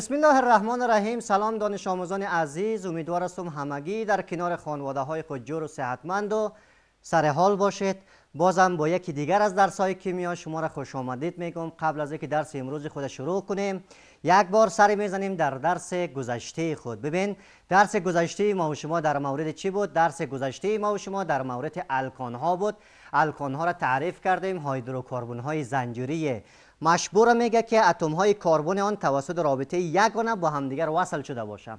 بسم الله الرحمن الرحیم سلام دانش آموزان عزیز امیدوار همگی در کنار خانواده های خود جور و صحتمند و سر حال باشید بازم با یکی دیگر از درس های کیمیا شما را خوش آمدید میگم قبل از اینکه درس امروز خود شروع کنیم یک بار سری میزنیم در درس گذشته خود ببین درس گذشته ما و شما در مورد چی بود درس گذشته ما و شما در مورد الکان ها بود الکان ها را تعریف کردیم هایدروکاربن های زنجیری مشبور میگه که اتم های کربن آن توسط رابطه یگانه با همدیگر وصل شده باشه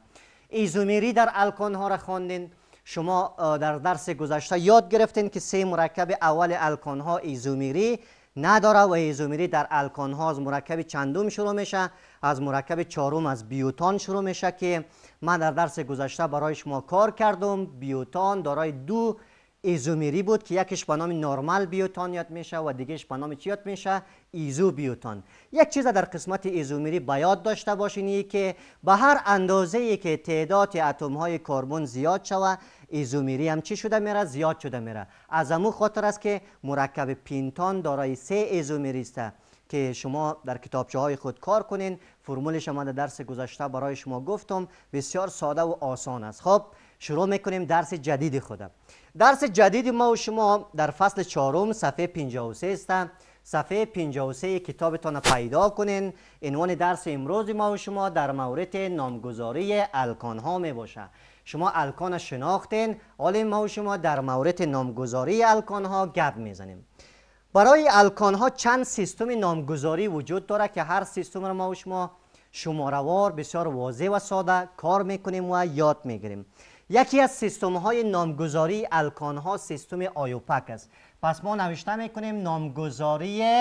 ایزومری در الکان ها را خواندین شما در درس گذشته یاد گرفتین که سه مرکب اول الکان ها ایزومری نداره و ایزومری در الکان ها از مرکب چندم شروع میشه از مرکب چهارم از بیوتان شروع میشه که من در درس گذشته برای شما کار کردم بیوتان دارای دو ایزومری بود که یکش به نام نرمال بیوتان یاد میشه و دیگهش به نام چی یاد میشه ایزو بیوتان یک چیز در قسمت ایزومری به یاد داشته باشین که به هر اندازه که تعداد اتم های کربن زیاد شوه ایزومری هم چی شده میره زیاد شده میره از امو خاطر است که مرکب پینتان دارای سه ایزومری است که شما در کتابچه های خود کار کنین فرمولش من در درس گذشته برای شما گفتم بسیار ساده و آسان است خب شروع میکنیم درس جدید خودم درس جدید ما و شما در فصل چهارم صفحه 53 است صفحه 53 کتابتون پیدا کنین عنوان درس امروز ما و شما در مورد نامگذاری الکان ها می باشه شما الکان شناختین حالا ما و شما در مورد نامگذاری الکان ها گپ میزنیم برای الکان ها چند سیستم نامگذاری وجود داره که هر سیستم رو ما و شما وار بسیار واضح و ساده کار میکنیم و یاد میگیریم یکی از سیستم های نامگذاری الکان ها سیستم آیوپک است پس ما نوشته میکنیم نامگذاری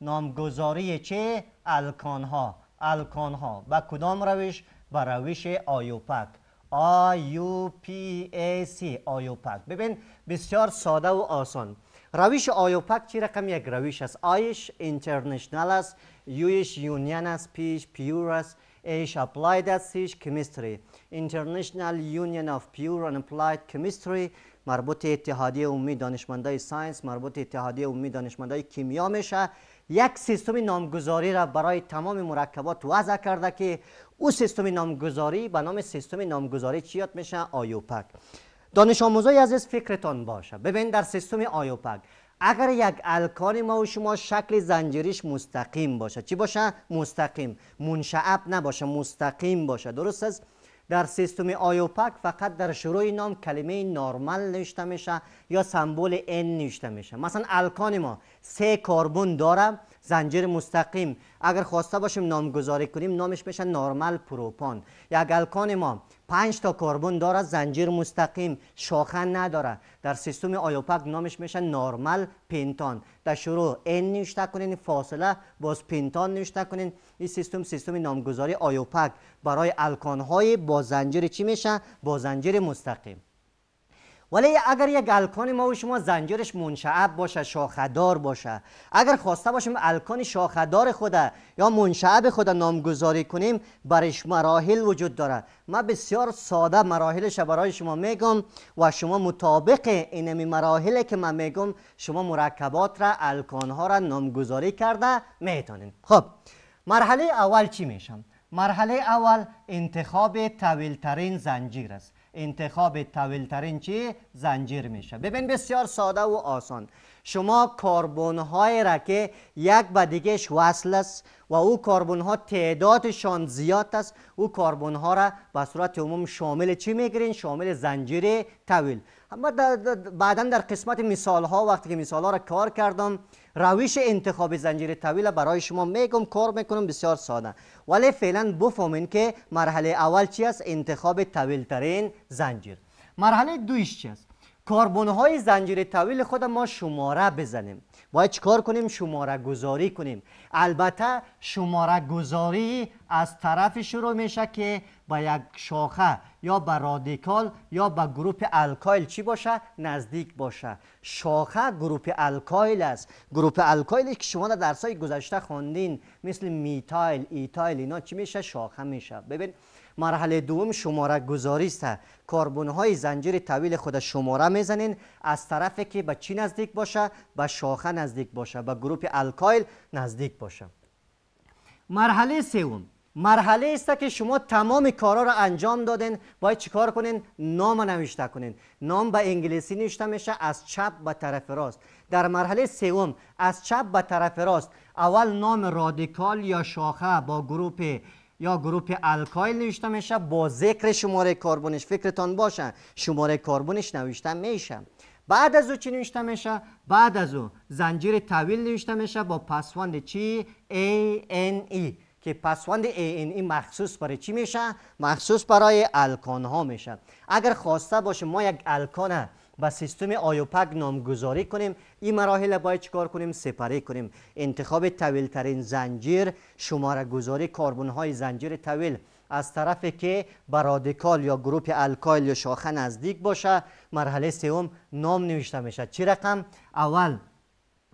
نامگذاری چه الکان ها الکان ها به کدام روش به روش آیوپک سی آیوپک ببین بسیار ساده و آسان رویش آیوپک چی رقم یک رویش است آیش اینترنشنال است یویش یونین است پیش پیور است ایش اپلاید است سیش کمیستری International Union آف پیور and applied chemistry مربوط اتحادیه عمومی دانشمندای ساینس مربوط اتحادیه عمومی دانشمندای کیمیا میشه یک سیستم نامگذاری را برای تمام مرکبات وضع کرده که او سیستم نامگذاری به نام سیستم نامگذاری چیات میشه آیوپک دانش آموزای عزیز فکرتان باشه ببین در سیستم آیوپک اگر یک الکان ما و شما شکل زنجیریش مستقیم باشه چی باشه مستقیم منشعب نباشه مستقیم باشه درست است در سیستم آیوپک فقط در شروع نام کلمه نارمال نوشته میشه یا سمبول N نوشته میشه مثلا الکان ما سه کربن داره زنجیر مستقیم اگر خواسته باشیم نامگذاری کنیم نامش میشه نارمل پروپان یک الکان ما 5 تا کربن داره زنجیر مستقیم شاخه نداره در سیستم آیوپک نامش میشه نارمل پینتان در شروع این نوشته کنین فاصله باز پینتان نوشته کنین این سیستم سیستم نامگذاری آیوپک برای الکان های با زنجیر چی میشه با زنجیر مستقیم ولی اگر یک الکان ما و شما زنجیرش منشعب باشه شاخدار باشه اگر خواسته باشیم الکان شاخدار خوده یا منشعب خود نامگذاری کنیم برش مراحل وجود داره ما بسیار ساده مراحلش برای شما میگم و شما مطابق اینمی مراحلی که من میگم شما مرکبات را الکان ها را نامگذاری کرده میتونیم خب مرحله اول چی میشم مرحله اول انتخاب طویلترین زنجیر است انتخاب طویلترین چی؟ زنجیر میشه ببین بسیار ساده و آسان شما کاربون های را که یک به دیگه وصل است و او کاربون ها تعدادشان زیاد است او کاربون ها را به صورت عموم شامل چی میگیرین شامل زنجیره طویل اما بعدا در قسمت مثال ها وقتی که مثال ها را کار کردم روش انتخاب زنجیره طویل برای شما میگم کار میکنم بسیار ساده ولی فعلا بفهمین که مرحله اول چی است انتخاب طویل ترین زنجیر مرحله دویش چی است کاربون های زنجیره طویل خود ما شماره بزنیم باید چکار کنیم شماره گذاری کنیم البته شماره گذاری از طرف شروع میشه که به یک شاخه یا به رادیکال یا به گروپ الکایل چی باشه نزدیک باشه شاخه گروپ الکایل است گروپ الکایلی که شما در درسای گذشته خوندین مثل میتایل ایتایل اینا چی میشه شاخه میشه ببین مرحله دوم شماره گذاری است کربن های زنجیر طویل خود شماره میزنین از طرفی که به چی نزدیک باشه به شاخه نزدیک باشه به گروپ الکایل نزدیک باشه مرحله سوم مرحله است که شما تمام کارا رو انجام دادن باید چیکار کنین نام نوشته کنین نام به انگلیسی نوشته میشه از چپ به طرف راست در مرحله سوم از چپ به طرف راست اول نام رادیکال یا شاخه با گروپ یا گروپ الکایل نوشته میشه با ذکر شماره کربنش فکرتان باشه شماره کربنش نوشته میشه بعد از او چی نوشته میشه بعد از او زنجیر طویل نوشته میشه با پسوند چی A N E که پسوند این مخصوص برای چی میشه؟ مخصوص برای الکان ها میشه اگر خواسته باشه ما یک الکان به سیستم آیوپک نامگذاری کنیم این مراحل باید چکار کنیم سپری کنیم انتخاب طویل ترین زنجیر شماره گذاری کاربون های زنجیر طویل از طرف که برادیکال یا گروپ الکایل یا شاخه نزدیک باشه مرحله سوم نام نوشته میشه چی رقم اول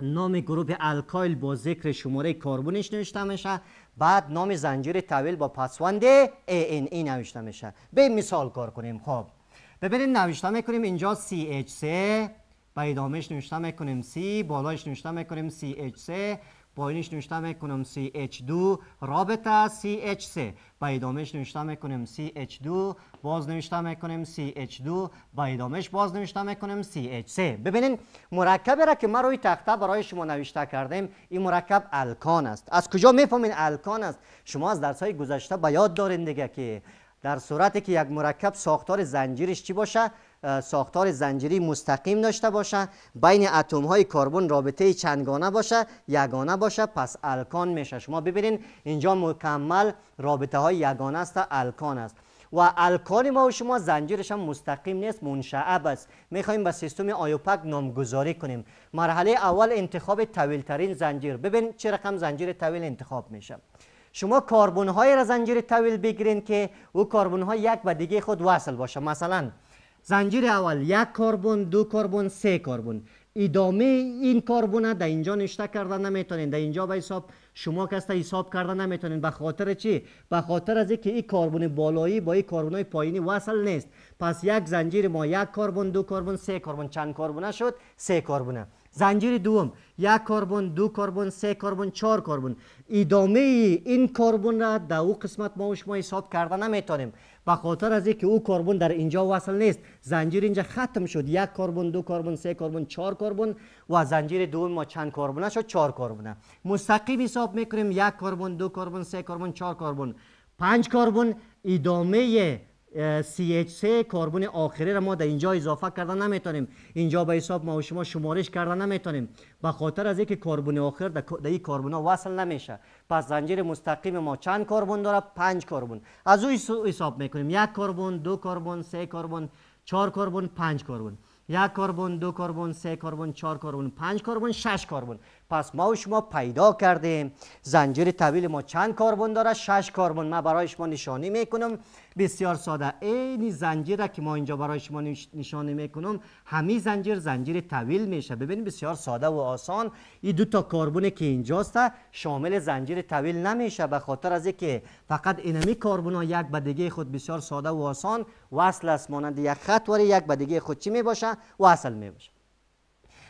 نام گروپ الکایل با ذکر شماره کاربونش نوشته میشه بعد نام زنجیر طویل با پسوند ANE نوشته میشه به مثال کار کنیم خب ببینید نوشته میکنیم اینجا CH3 به ادامهش نوشته میکنیم C بالایش نوشته میکنیم CH3 پایینش نوشته میکنم CH2 رابطه CH3 با ادامهش نوشته میکنم CH2 باز نوشته میکنم CH2 با ادامهش باز نوشته میکنم CH3 ببینین مرکبی را که ما روی تخته برای شما نوشته کردیم این مرکب الکان است از کجا میفهمین الکان است شما از درس های گذشته به یاد دارین دیگه که در صورتی که یک مرکب ساختار زنجیرش چی باشه ساختار زنجیری مستقیم داشته باشه بین اتم های کربن رابطه چندگانه باشه یگانه باشه پس الکان میشه شما ببینید اینجا مکمل رابطه های یگانه است الکان است و الکان ما و شما زنجیرش هم مستقیم نیست منشعب است میخوایم به سیستم آیوپک نامگذاری کنیم مرحله اول انتخاب ترین زنجیر ببین چه رقم زنجیر طویل انتخاب میشه شما کاربون های را زنجیر طویل بگیرین که او کاربون ها یک به دیگه خود وصل باشه مثلا زنجیر اول یک کربن دو کربن سه کربن ادامه این کاربونه در اینجا نشته کردن نمیتونین در اینجا به حساب شما کسته حساب کردن نمیتونین به خاطر چی به خاطر از اینکه این کربن بالایی با این کربن پایینی وصل نیست پس یک زنجیر ما یک کربن دو کربن سه کربن چند کاربونه شد سه کاربونه زنجیر دوم یک کربن دو کربن سه کربن چهار کربن ادامه این کربن را در او قسمت ما و شما حساب کرده نمیتونیم به خاطر از اینکه او کربن در اینجا وصل نیست زنجیر اینجا ختم شد یک کربن دو کربن سه کربن چهار کربن و زنجیر دوم ما چند کربن شد چهار کربن مستقیم حساب میکنیم یک کربن دو کربن سه کربن چهار کربن پنج کربن ادامه CH3 کربن آخری را ما در اینجا اضافه کردن نمیتونیم اینجا به حساب ما و شما شمارش کردن نمیتونیم به خاطر از اینکه کربن آخر در این کربن وصل نمیشه پس زنجیر مستقیم ما چند کربن داره پنج کربن از او حساب میکنیم یک کربن دو کربن سه کربن چهار کربن پنج کربن یک کربن دو کربن سه کربن چهار کربن پنج کربن شش کربن پس ما و شما پیدا کردیم زنجیر طویل ما چند کاربون داره شش کاربون، ما برای شما نشانی میکنم بسیار ساده این زنجیر که ما اینجا برای شما نشانی میکنم همین زنجیر زنجیر طویل میشه ببینید بسیار ساده و آسان این دو تا کاربونی که اینجاست شامل زنجیر طویل نمیشه به خاطر از اینکه فقط اینمی کاربونا یک به دیگه خود بسیار ساده و آسان وصل است مانند یک خط یک به دیگه خود چی میباشه وصل میباشه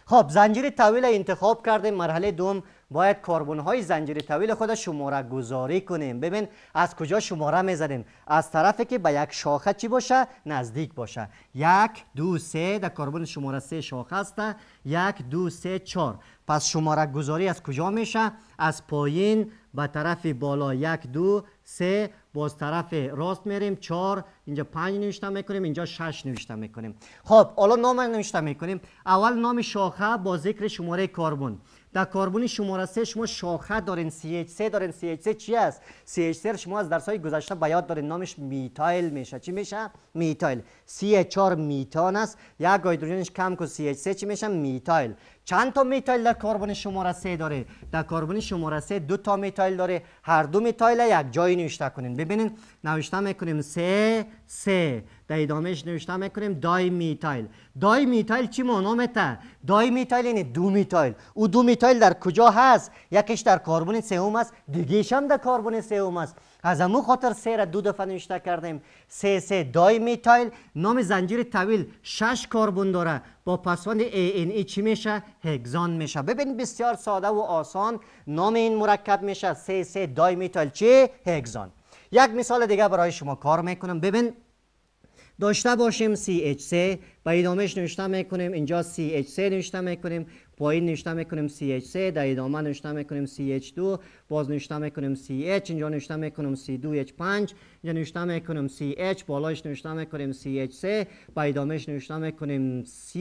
خب زنجیر طویل انتخاب کردیم مرحله دوم باید کاربون های زنجیره طویل خود شماره گذاری کنیم ببین از کجا شماره میزنیم از طرفی که به یک شاخه چی باشه نزدیک باشه یک دو سه در کاربون شماره سه شاخه است یک دو سه چار پس شماره گذاری از کجا میشه از پایین به طرف بالا یک دو سه باز طرف راست میریم چهار اینجا پنج نوشته میکنیم اینجا شش نوشته میکنیم خب حالا نام نوشته میکنیم اول نام شاخه با ذکر شماره کربن در کربن شماره 3 شما شاخه دارین CH3 دارین CH3 چی است CH3 شما از درس های گذشته به یاد دارین نامش میتایل میشه چی میشه میتایل CH4 میتان است یک هیدروژنش کم کو CH3 چی میشه میتایل چند تا میتایل در کربن شماره 3 داره در کربن شماره 3 دو تا میتایل داره هر دو میتایل یک جای نوشته کنین ببینین نوشته میکنیم 3 3 در ادامهش نوشته میکنیم دای میتایل دای میتایل چی مانامته؟ دای میتایل یعنی دو میتایل او دو میتایل در کجا هست؟ یکیش در سه سوم است دیگیش هم در کربن سوم است از امو خاطر سه را دو دفعه نوشته کردیم سه سه دای میتایل نام زنجیر طویل شش کاربون داره با پسوند ای چی میشه هگزان میشه ببین بسیار ساده و آسان نام این مرکب میشه سه سه دای میتایل چی هگزان یک مثال دیگه برای شما کار میکنم ببین داشته باشیم CH3 با ادامهش نوشته میکنیم اینجا CH3 نوشته میکنیم پایین نوشته میکنیم CH3 در ادامه نوشته میکنیم CH2 باز نوشته میکنیم CH اینجا نوشته میکنیم C2H5 اینجا نوشته میکنیم CH بالاش نوشته میکنیم CH3 با ادامهش نوشته میکنیم C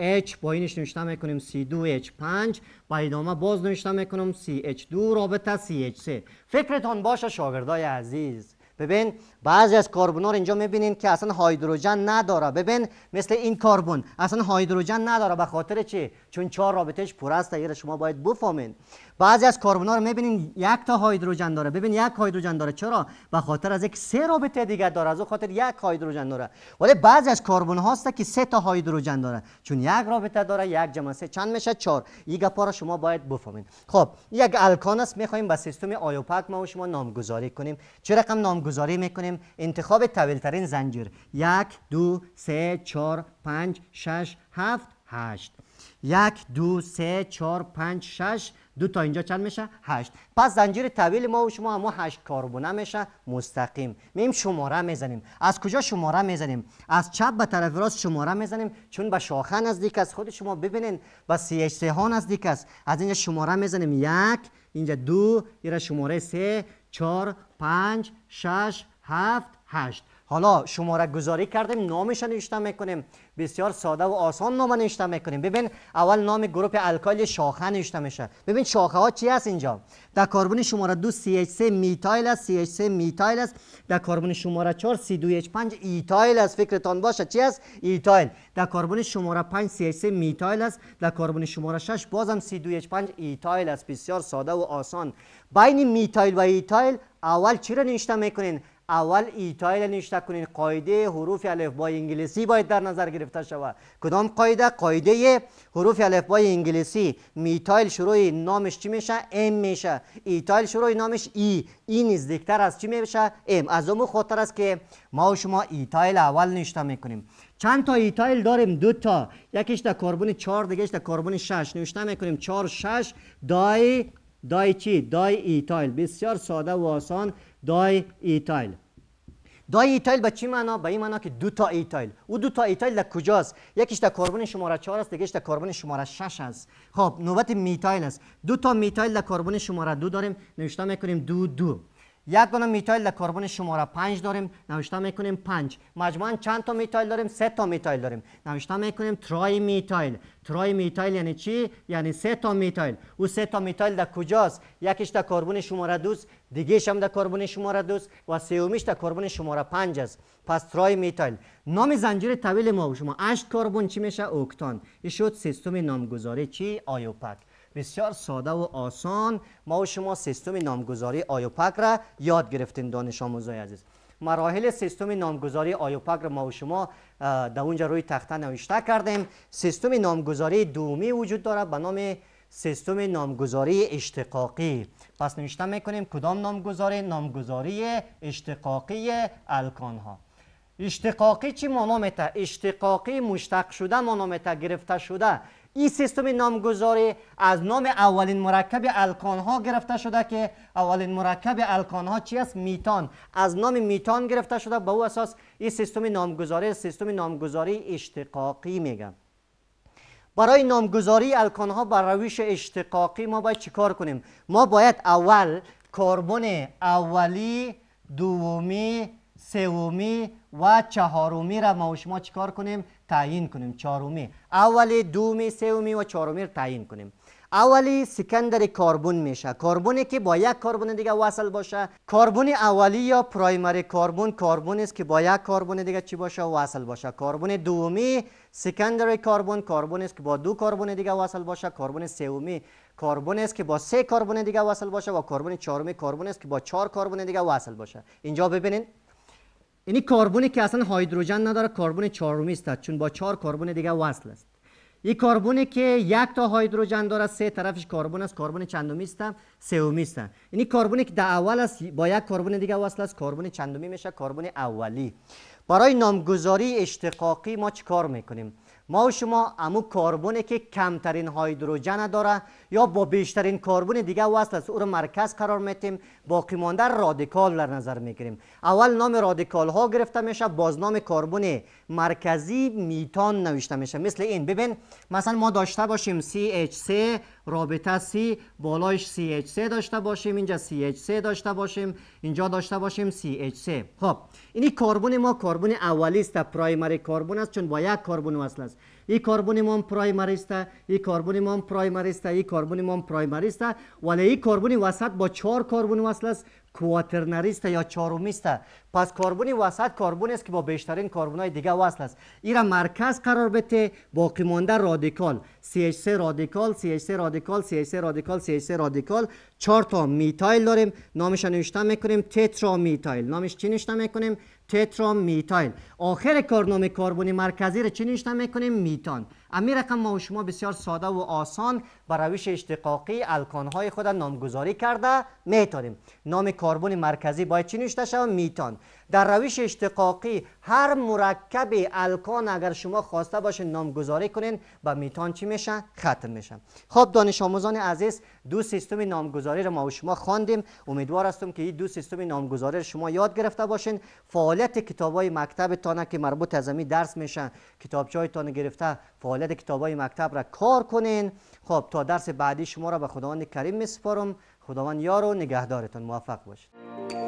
H پایینش نوشته میکنیم C2H5 با ادامه باز نوشته میکنیم CH2 رابطه CH3 فکرتان باشه شاگردای عزیز ببین بعضی از کربن ها اینجا میبینین که اصلا هیدروژن نداره ببین مثل این کربن اصلا هیدروژن نداره به خاطر چی چون چهار رابطهش پر است شما باید بفهمین بعضی از کاربونا رو میبینین یک تا هیدروژن داره ببین یک هیدروژن داره چرا به خاطر از یک سه رابطه دیگه داره از او خاطر یک هیدروژن داره ولی بعضی از کاربون هاست که سه تا هیدروژن داره چون یک رابطه داره یک جمع سه چند میشه چهار این گپا رو شما باید بفهمین خب یک الکان است میخوایم با سیستم آیوپک ما و شما نامگذاری کنیم چه رقم نامگذاری میکنیم انتخاب طویل ترین زنجیر یک دو سه چهار پنج شش هفت هشت یک دو سه چهار پنج شش دو تا اینجا چند میشه هشت پس زنجیر طویل ما و شما هم هشت کاربونه میشه مستقیم میم شماره میزنیم از کجا شماره میزنیم از چپ به طرف راست شماره میزنیم چون به شاخه نزدیک است خود شما ببینین به سی اچ ها نزدیک است از اینجا شماره میزنیم یک اینجا دو اینجا شماره سه چهار پنج شش هفت هشت حالا شماره گذاری کردیم نامش نوشته میکنیم بسیار ساده و آسان نام نوشته میکنیم ببین اول نام گروپ الکل شاخه نوشته میشه ببین شاخه ها چی هست اینجا در کربن شماره 2 CH3 میتایل است CH3 میتایل است در کربن شماره 4 C2H5 ایتایل است فکرتان باشه چی است ایتایل در کربن شماره 5 CH3 میتایل است در کربن شماره 6 بازم C2H5 ایتایل است بسیار ساده و آسان بین میتایل و ایتایل اول چی را نوشته میکنین اول ایتایل نوشته کنین قایده حروف الفبای انگلیسی باید در نظر گرفته شود کدام قایده قاعده حروف الفبای انگلیسی میتایل شروع نامش چی میشه ام میشه ایتایل شروع نامش ای ای نزدیکتر از چی میشه ام از اون خاطر است که ما و شما ایتایل اول نوشته میکنیم چند تا ایتایل داریم دو تا یکیش در کربن 4 دیگهش در کربن 6 نوشته میکنیم 4 6 دای دای چی؟ دای ایتایل بسیار ساده و آسان دای ایتایل دای ایتایل به چی معنا به این معنا که دو تا ایتایل او دو تا ایتایل در کجاست یکیش در کربن شماره 4 است دیگهش در کربن شماره 6 است خب نوبت میتایل است دو تا میتایل در کربن شماره دو داریم نوشته میکنیم دو دو یک دونه میتایل در کربن شماره 5 داریم نوشته میکنیم 5 مجموعا چند تا میتایل داریم سه تا میتایل داریم نوشته میکنیم ترای میتایل ترای میتایل یعنی چی یعنی سه تا میتایل او سه تا میتایل در کجاست یکیش در کربن شماره 2 دیگهش هم در کربن شماره 2 و سومیش در کربن شماره 5 است پس ترای میتایل نام زنجیره طویل ما شما 8 کربن چی میشه اوکتان این شد سیستم نامگذاری چی آیوپک بسیار ساده و آسان ما و شما سیستم نامگذاری آیوپک را یاد گرفتیم دانش آموزای عزیز مراحل سیستم نامگذاری آیوپک را ما و شما در اونجا روی تخته نوشته کردیم سیستم نامگذاری دومی وجود دارد به نام سیستم نامگذاری اشتقاقی پس نوشته میکنیم کدام نامگذاری نامگذاری اشتقاقی الکان ها اشتقاقی چی مانا میته اشتقاقی مشتق شده مانا گرفته شده این سیستم نامگذاری از نام اولین مرکب الکان ها گرفته شده که اولین مرکب الکان ها چی است میتان از نام میتان گرفته شده به او اساس این سیستم نامگذاری سیستم نامگذاری اشتقاقی میگم برای نامگذاری الکان ها بر رویش اشتقاقی ما باید چیکار کنیم ما باید اول کربن اولی دومی سومی و چهارمی را ما و شما چیکار کنیم تعیین کنیم چهارمی اولی دومی سومی و چهارمی را تعیین کنیم اولی سکندر کربن میشه کربنی که با یک کربن دیگه وصل باشه کربن اولی یا پرایمری کربن کربن است که با یک کربن دیگه چی باشه وصل باشه کربن دومی سکندری کربن کربن است که با دو کربن دیگه وصل باشه کربن سومی کربن است که با سه کربن دیگه وصل باشه و کربن چهارمی کربن است که با چهار کربن دیگه وصل باشه اینجا ببینید یعنی کربنی که اصلا هیدروژن نداره کربن چهارمی است چون با چهار کربن دیگه وصل است این کربنی که یک تا هیدروژن داره سه طرفش کربن است کربن چندمی است سومی است یعنی کربنی که در اول است با یک کربن دیگه وصل است کربن چندمی میشه کربن اولی برای نامگذاری اشتقاقی ما چیکار میکنیم ما و شما امو کربنی که کمترین هیدروژن داره یا با بیشترین کربن دیگه وصل است او رو مرکز قرار میتیم باقی مانده رادیکال در نظر میگیریم اول نام رادیکال ها گرفته میشه باز نام کاربونی مرکزی میتان نوشته میشه مثل این ببین مثلا ما داشته باشیم CH3 رابطه C بالایش CH3 داشته باشیم اینجا CH3 داشته باشیم اینجا داشته باشیم CH3 خب اینی کربن ما کربن اولی است پرایمری کربن است چون با یک کربن وصل است این کربن ما پرایمری است این کربن ما پرایمری است این کربن ما پرایمری است ولی این کربن وسط با چهار کربن وصل است کواترنریست یا چهارمیست پس کاربونی وسط کاربون است که با بیشترین کاربونای دیگه وصل است این مرکز قرار بده باقی مانده رادیکال CH3 رادیکال CH3 رادیکال CH3 رادیکال CH3 رادیکال چهار تا میتایل داریم نامش نوشته میکنیم تترا میتایل نامش چی نوشته میکنیم تترا میتایل آخر کارنامه کربن مرکزی رو چی نوشته میکنیم میتان امی رقم ما و شما بسیار ساده و آسان به روش اشتقاقی الکان های خود نامگذاری کرده میتونیم نام کربن مرکزی باید چی نوشته شود میتان در روش اشتقاقی هر مرکب الکان اگر شما خواسته باشین نامگذاری کنین و میتان چی میشن ختم میشن. خب دانش آموزان عزیز دو سیستم نامگذاری رو ما و شما خواندیم امیدوار هستم که این دو سیستم نامگذاری رو شما یاد گرفته باشین فعالیت مکتب مکتبتان که مربوط از درس میشن تانه گرفته فعالیت های مکتب را کار کنین خب تا درس بعدی شما را به خداوند کریم میسپارم خداوند یار و نگهدارتان موفق باشید